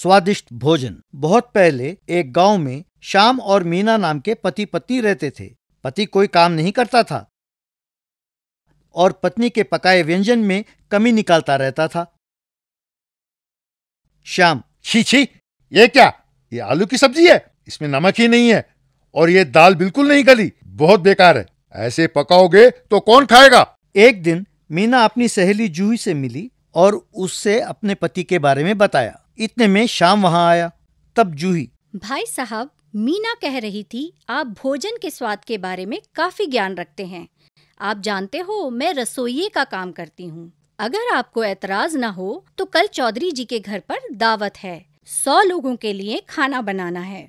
स्वादिष्ट भोजन बहुत पहले एक गांव में श्याम और मीना नाम के पति पत्नी रहते थे पति कोई काम नहीं करता था और पत्नी के पकाए व्यंजन में कमी निकालता रहता था श्याम छी छी ये क्या ये आलू की सब्जी है इसमें नमक ही नहीं है और ये दाल बिल्कुल नहीं गली बहुत बेकार है ऐसे पकाओगे तो कौन खाएगा एक दिन मीना अपनी सहेली जूही से मिली और उससे अपने पति के बारे में बताया इतने में शाम वहाँ आया तब जूही भाई साहब मीना कह रही थी आप भोजन के स्वाद के बारे में काफी ज्ञान रखते हैं आप जानते हो मैं रसोइये का काम करती हूँ अगर आपको एतराज ना हो तो कल चौधरी जी के घर पर दावत है सौ लोगों के लिए खाना बनाना है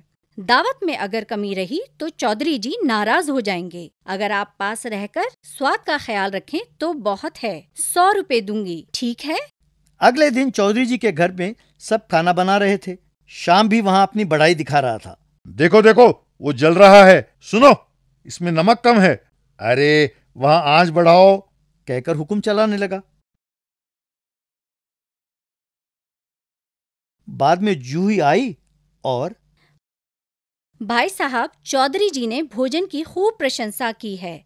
दावत में अगर कमी रही तो चौधरी जी नाराज हो जाएंगे अगर आप पास रहकर स्वाद का ख्याल रखें तो बहुत है सौ रुपए दूंगी ठीक है अगले दिन चौधरी जी के घर में सब खाना बना रहे थे शाम भी वहां अपनी बढ़ाई दिखा रहा था देखो देखो वो जल रहा है सुनो इसमें नमक कम है अरे वहां आंच बढ़ाओ कहकर हुक्म चलाने लगा बाद में जूही आई और भाई साहब चौधरी जी ने भोजन की खूब प्रशंसा की है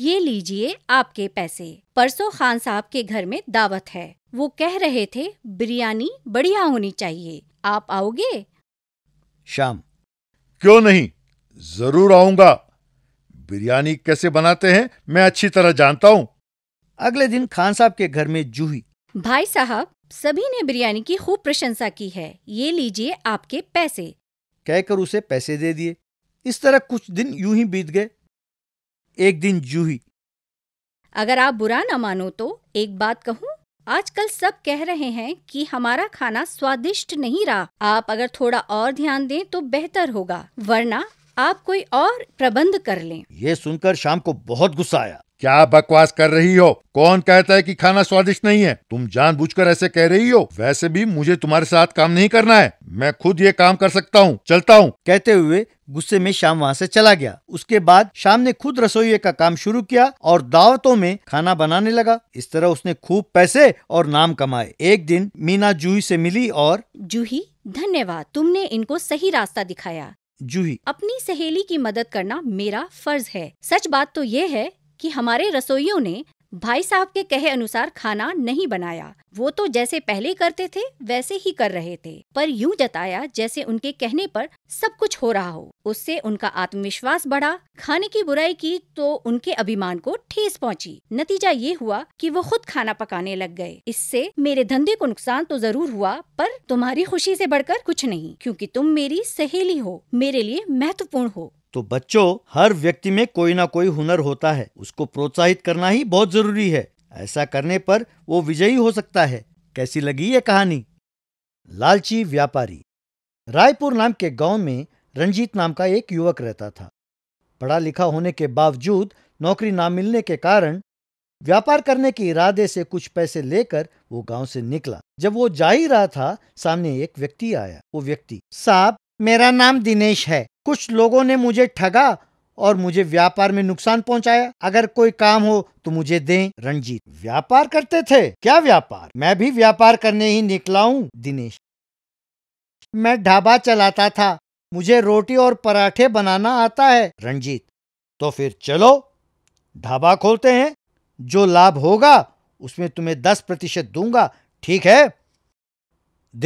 ये लीजिए आपके पैसे परसों खान साहब के घर में दावत है वो कह रहे थे बिरयानी बढ़िया होनी चाहिए आप आओगे शाम क्यों नहीं जरूर आऊंगा बिरयानी कैसे बनाते हैं मैं अच्छी तरह जानता हूँ अगले दिन खान साहब के घर में जूही भाई साहब सभी ने बिरयानी की खूब प्रशंसा की है ये लीजिए आपके पैसे कहकर उसे पैसे दे दिए इस तरह कुछ दिन यूं ही बीत गए एक दिन जूही अगर आप बुरा ना मानो तो एक बात कहूँ आजकल सब कह रहे हैं कि हमारा खाना स्वादिष्ट नहीं रहा आप अगर थोड़ा और ध्यान दें तो बेहतर होगा वरना आप कोई और प्रबंध कर लें। ये सुनकर शाम को बहुत गुस्सा आया क्या बकवास कर रही हो कौन कहता है कि खाना स्वादिष्ट नहीं है तुम जानबूझकर ऐसे कह रही हो वैसे भी मुझे तुम्हारे साथ काम नहीं करना है मैं खुद ये काम कर सकता हूँ चलता हूँ कहते हुए गुस्से में शाम वहाँ से चला गया उसके बाद शाम ने खुद रसोई का काम शुरू किया और दावतों में खाना बनाने लगा इस तरह उसने खूब पैसे और नाम कमाए एक दिन मीना जूही से मिली और जूही धन्यवाद तुमने इनको सही रास्ता दिखाया जूही अपनी सहेली की मदद करना मेरा फर्ज है सच बात तो ये है कि हमारे रसोइयों ने भाई साहब के कहे अनुसार खाना नहीं बनाया वो तो जैसे पहले करते थे वैसे ही कर रहे थे पर यूं जताया जैसे उनके कहने पर सब कुछ हो रहा हो उससे उनका आत्मविश्वास बढ़ा खाने की बुराई की तो उनके अभिमान को ठेस पहुंची। नतीजा ये हुआ कि वो खुद खाना पकाने लग गए इससे मेरे धंधे को नुकसान तो जरूर हुआ पर तुम्हारी खुशी से बढ़कर कुछ नहीं क्योंकि तुम मेरी सहेली हो मेरे लिए महत्वपूर्ण हो तो बच्चों हर व्यक्ति में कोई ना कोई हुनर होता है उसको प्रोत्साहित करना ही बहुत जरूरी है ऐसा करने पर वो विजयी हो सकता है कैसी लगी ये कहानी लालची व्यापारी रायपुर नाम के गांव में रंजीत नाम का एक युवक रहता था पढ़ा लिखा होने के बावजूद नौकरी ना मिलने के कारण व्यापार करने के इरादे से कुछ पैसे लेकर वो गांव से निकला जब वो जा ही रहा था सामने एक व्यक्ति आया वो व्यक्ति साहब मेरा नाम दिनेश है कुछ लोगों ने मुझे ठगा और मुझे व्यापार में नुकसान पहुंचाया अगर कोई काम हो तो मुझे दें रणजीत व्यापार करते थे क्या व्यापार मैं भी व्यापार करने ही निकला हूं दिनेश मैं ढाबा चलाता था मुझे रोटी और पराठे बनाना आता है रणजीत तो फिर चलो ढाबा खोलते हैं जो लाभ होगा उसमें तुम्हें दस प्रतिशत दूंगा ठीक है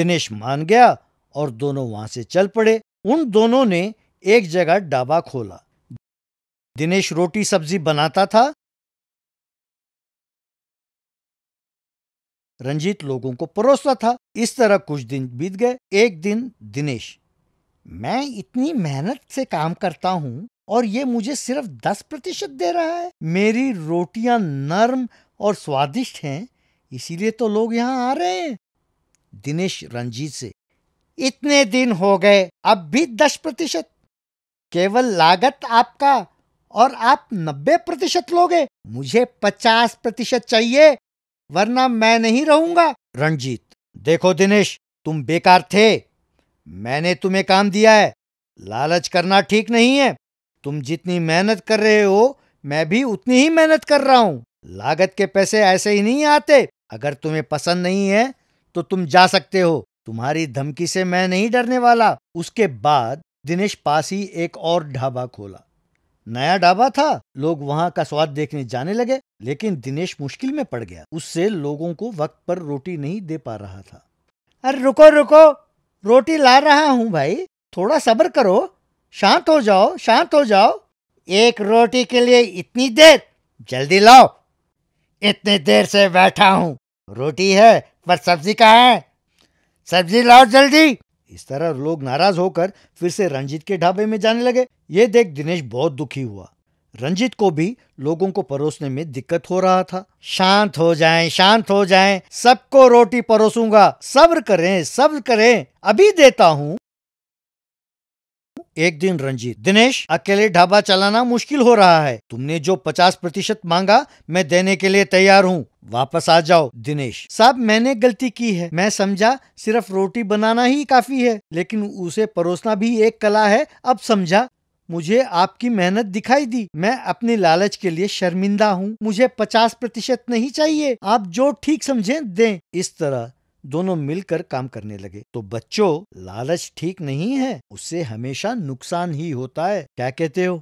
दिनेश मान गया और दोनों वहां से चल पड़े उन दोनों ने एक जगह डाबा खोला दिनेश रोटी सब्जी बनाता था रंजीत लोगों को परोसता था इस तरह कुछ दिन बीत गए एक दिन दिनेश मैं इतनी मेहनत से काम करता हूँ और ये मुझे सिर्फ दस प्रतिशत दे रहा है मेरी रोटियां नर्म और स्वादिष्ट हैं इसीलिए तो लोग यहाँ आ रहे हैं दिनेश रंजीत से इतने दिन हो गए अब भी दस प्रतिशत केवल लागत आपका और आप नब्बे प्रतिशत लोगे मुझे पचास प्रतिशत चाहिए वरना मैं नहीं रहूंगा रणजीत देखो दिनेश तुम बेकार थे मैंने तुम्हें काम दिया है लालच करना ठीक नहीं है तुम जितनी मेहनत कर रहे हो मैं भी उतनी ही मेहनत कर रहा हूँ लागत के पैसे ऐसे ही नहीं आते अगर तुम्हें पसंद नहीं है तो तुम जा सकते हो तुम्हारी धमकी से मैं नहीं डरने वाला उसके बाद दिनेश पास ही एक और ढाबा खोला नया ढाबा था लोग वहां का स्वाद देखने जाने लगे लेकिन दिनेश मुश्किल में पड़ गया उससे लोगों को वक्त पर रोटी नहीं दे पा रहा था अरे रुको रुको रोटी ला रहा हूँ भाई थोड़ा सब्र करो शांत हो जाओ शांत हो जाओ एक रोटी के लिए इतनी देर जल्दी लाओ इतनी देर से बैठा हूँ रोटी है पर सब्जी कहाँ है सब्जी लाओ जल्दी इस तरह लोग नाराज होकर फिर से रंजीत के ढाबे में जाने लगे ये देख दिनेश बहुत दुखी हुआ रंजीत को भी लोगों को परोसने में दिक्कत हो रहा था शांत हो जाएं, शांत हो जाएं, सबको रोटी परोसूंगा सब्र करें सब्र करें अभी देता हूँ एक दिन रंजीत दिनेश अकेले ढाबा चलाना मुश्किल हो रहा है तुमने जो पचास प्रतिशत मांगा मैं देने के लिए तैयार हूँ वापस आ जाओ दिनेश साहब मैंने गलती की है मैं समझा सिर्फ रोटी बनाना ही काफी है लेकिन उसे परोसना भी एक कला है अब समझा मुझे आपकी मेहनत दिखाई दी मैं अपनी लालच के लिए शर्मिंदा हूँ मुझे पचास प्रतिशत नहीं चाहिए आप जो ठीक समझे दें इस तरह दोनों मिलकर काम करने लगे तो बच्चों लालच ठीक नहीं है उससे हमेशा नुकसान ही होता है क्या कहते हो